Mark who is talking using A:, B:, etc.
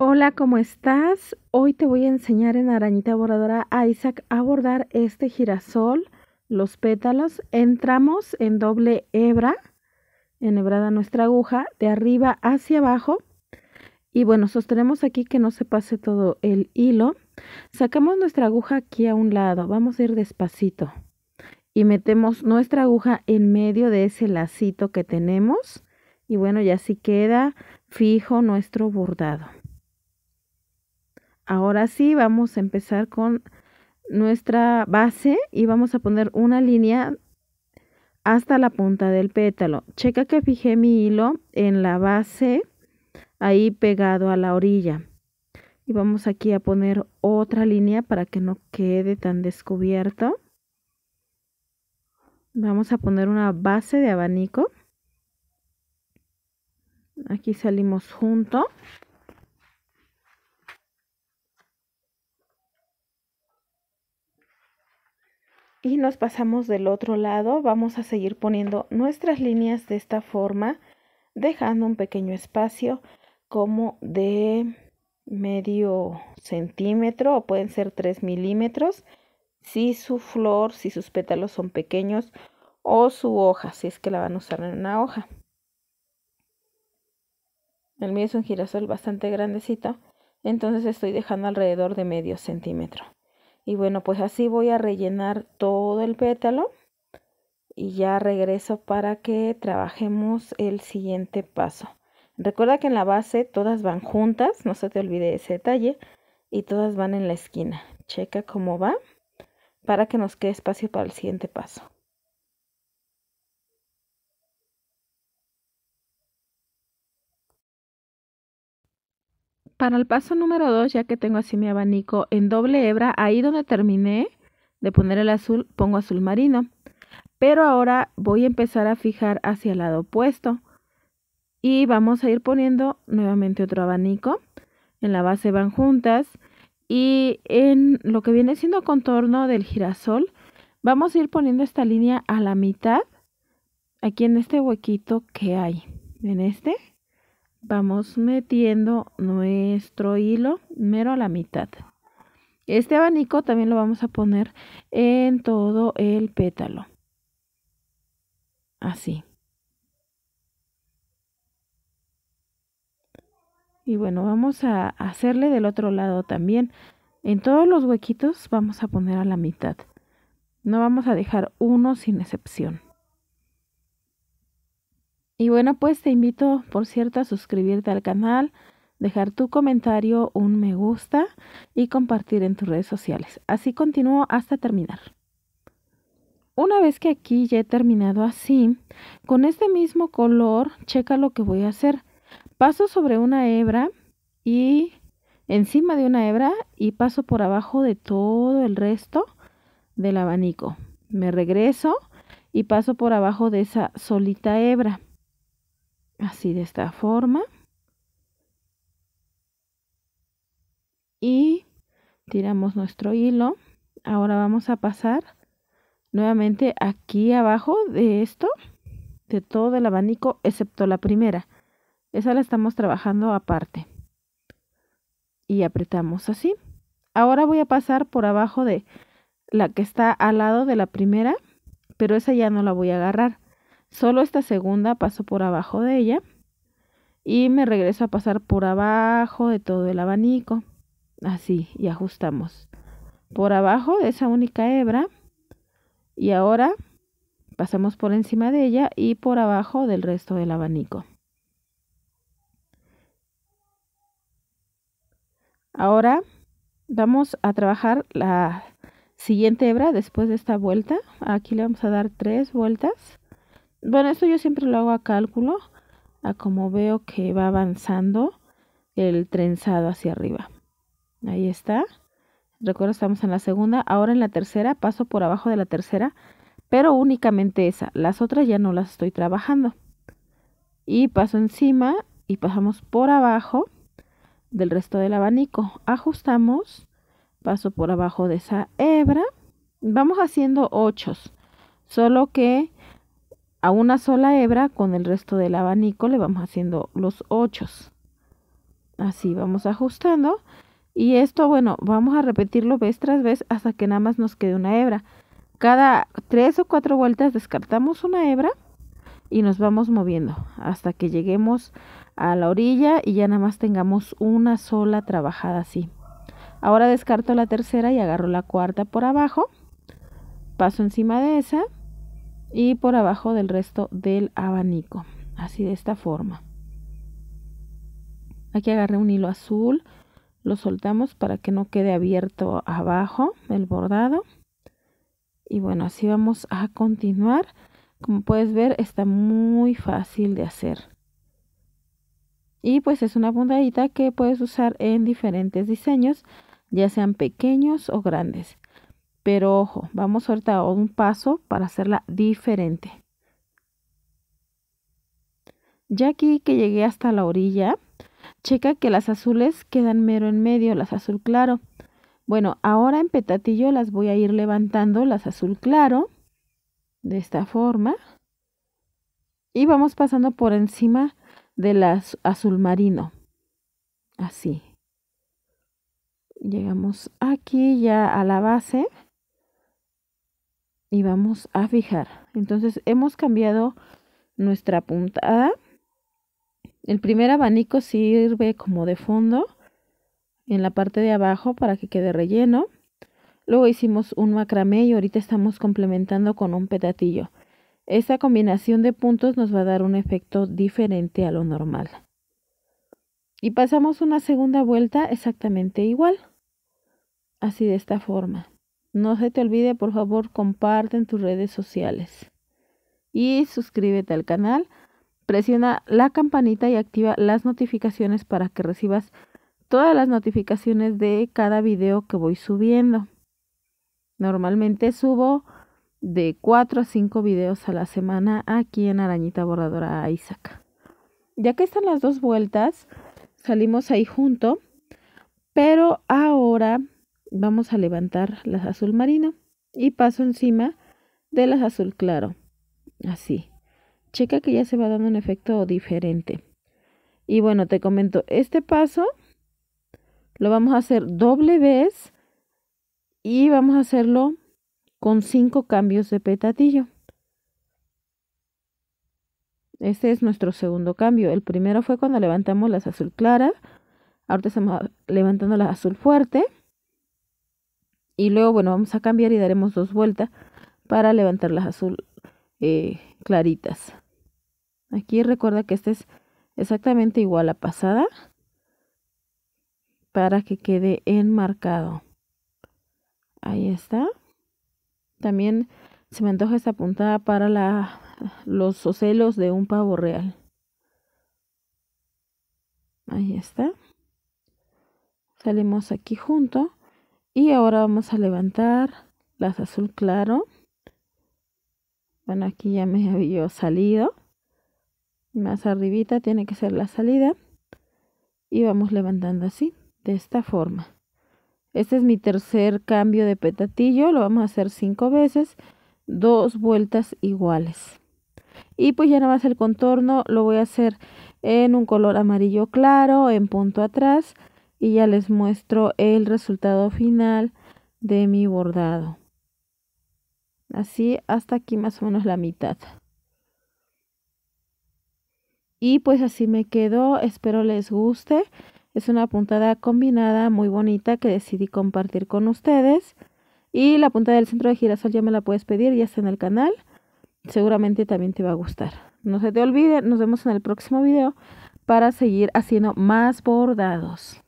A: Hola, ¿cómo estás? Hoy te voy a enseñar en arañita bordadora a Isaac a bordar este girasol, los pétalos. Entramos en doble hebra, enhebrada nuestra aguja, de arriba hacia abajo. Y bueno, sostenemos aquí que no se pase todo el hilo. Sacamos nuestra aguja aquí a un lado, vamos a ir despacito. Y metemos nuestra aguja en medio de ese lacito que tenemos. Y bueno, ya así queda fijo nuestro bordado. Ahora sí, vamos a empezar con nuestra base y vamos a poner una línea hasta la punta del pétalo. Checa que fijé mi hilo en la base, ahí pegado a la orilla. Y vamos aquí a poner otra línea para que no quede tan descubierto. Vamos a poner una base de abanico. Aquí salimos juntos. y nos pasamos del otro lado, vamos a seguir poniendo nuestras líneas de esta forma, dejando un pequeño espacio como de medio centímetro o pueden ser 3 milímetros si su flor, si sus pétalos son pequeños o su hoja, si es que la van a usar en una hoja. El mío es un girasol bastante grandecito, entonces estoy dejando alrededor de medio centímetro y bueno pues así voy a rellenar todo el pétalo y ya regreso para que trabajemos el siguiente paso recuerda que en la base todas van juntas no se te olvide ese detalle y todas van en la esquina checa cómo va para que nos quede espacio para el siguiente paso Para el paso número 2, ya que tengo así mi abanico en doble hebra, ahí donde terminé de poner el azul, pongo azul marino. Pero ahora voy a empezar a fijar hacia el lado opuesto. Y vamos a ir poniendo nuevamente otro abanico. En la base van juntas. Y en lo que viene siendo contorno del girasol, vamos a ir poniendo esta línea a la mitad. Aquí en este huequito que hay. En este vamos metiendo nuestro hilo mero a la mitad. Este abanico también lo vamos a poner en todo el pétalo. Así. Y bueno, vamos a hacerle del otro lado también. En todos los huequitos vamos a poner a la mitad. No vamos a dejar uno sin excepción. Y bueno, pues te invito, por cierto, a suscribirte al canal, dejar tu comentario, un me gusta y compartir en tus redes sociales. Así continúo hasta terminar. Una vez que aquí ya he terminado así, con este mismo color, checa lo que voy a hacer. Paso sobre una hebra y encima de una hebra y paso por abajo de todo el resto del abanico. Me regreso y paso por abajo de esa solita hebra así de esta forma y tiramos nuestro hilo ahora vamos a pasar nuevamente aquí abajo de esto de todo el abanico excepto la primera esa la estamos trabajando aparte y apretamos así ahora voy a pasar por abajo de la que está al lado de la primera pero esa ya no la voy a agarrar Solo esta segunda paso por abajo de ella y me regreso a pasar por abajo de todo el abanico. Así, y ajustamos. Por abajo de esa única hebra y ahora pasamos por encima de ella y por abajo del resto del abanico. Ahora vamos a trabajar la siguiente hebra después de esta vuelta. Aquí le vamos a dar tres vueltas bueno, esto yo siempre lo hago a cálculo, a como veo que va avanzando el trenzado hacia arriba. Ahí está. Recuerda, estamos en la segunda. Ahora en la tercera, paso por abajo de la tercera, pero únicamente esa. Las otras ya no las estoy trabajando. Y paso encima y pasamos por abajo del resto del abanico. Ajustamos, paso por abajo de esa hebra. Vamos haciendo ochos, solo que a una sola hebra con el resto del abanico le vamos haciendo los ochos. Así vamos ajustando. Y esto, bueno, vamos a repetirlo vez tras vez hasta que nada más nos quede una hebra. Cada tres o cuatro vueltas descartamos una hebra y nos vamos moviendo hasta que lleguemos a la orilla y ya nada más tengamos una sola trabajada así. Ahora descarto la tercera y agarro la cuarta por abajo. Paso encima de esa y por abajo del resto del abanico, así de esta forma. Aquí agarré un hilo azul, lo soltamos para que no quede abierto abajo el bordado. Y bueno, así vamos a continuar. Como puedes ver, está muy fácil de hacer. Y pues es una puntadita que puedes usar en diferentes diseños, ya sean pequeños o grandes. Pero ojo, vamos ahorita a un paso para hacerla diferente. Ya aquí que llegué hasta la orilla, checa que las azules quedan mero en medio, las azul claro. Bueno, ahora en petatillo las voy a ir levantando, las azul claro, de esta forma. Y vamos pasando por encima de las azul marino, así. Llegamos aquí ya a la base y vamos a fijar. Entonces hemos cambiado nuestra puntada. El primer abanico sirve como de fondo en la parte de abajo para que quede relleno. Luego hicimos un macramé y ahorita estamos complementando con un petatillo. Esta combinación de puntos nos va a dar un efecto diferente a lo normal. Y pasamos una segunda vuelta exactamente igual. Así de esta forma. No se te olvide, por favor, comparte en tus redes sociales. Y suscríbete al canal, presiona la campanita y activa las notificaciones para que recibas todas las notificaciones de cada video que voy subiendo. Normalmente subo de 4 a 5 videos a la semana aquí en Arañita Borradora Isaac. Ya que están las dos vueltas, salimos ahí junto, pero ahora vamos a levantar las azul marino y paso encima de las azul claro. Así. Checa que ya se va dando un efecto diferente. Y bueno, te comento, este paso lo vamos a hacer doble vez y vamos a hacerlo con cinco cambios de petatillo. Este es nuestro segundo cambio. El primero fue cuando levantamos las azul claras Ahora estamos levantando las azul fuerte y luego bueno vamos a cambiar y daremos dos vueltas para levantar las azul eh, claritas aquí recuerda que este es exactamente igual a pasada para que quede enmarcado ahí está también se me antoja esta puntada para la, los ocelos de un pavo real ahí está salimos aquí junto y ahora vamos a levantar las azul claro bueno aquí ya me había salido más arribita tiene que ser la salida y vamos levantando así de esta forma este es mi tercer cambio de petatillo lo vamos a hacer cinco veces dos vueltas iguales y pues ya nada más el contorno lo voy a hacer en un color amarillo claro en punto atrás y ya les muestro el resultado final de mi bordado así hasta aquí más o menos la mitad y pues así me quedó espero les guste es una puntada combinada muy bonita que decidí compartir con ustedes y la punta del centro de girasol ya me la puedes pedir ya está en el canal seguramente también te va a gustar no se te olvide nos vemos en el próximo video para seguir haciendo más bordados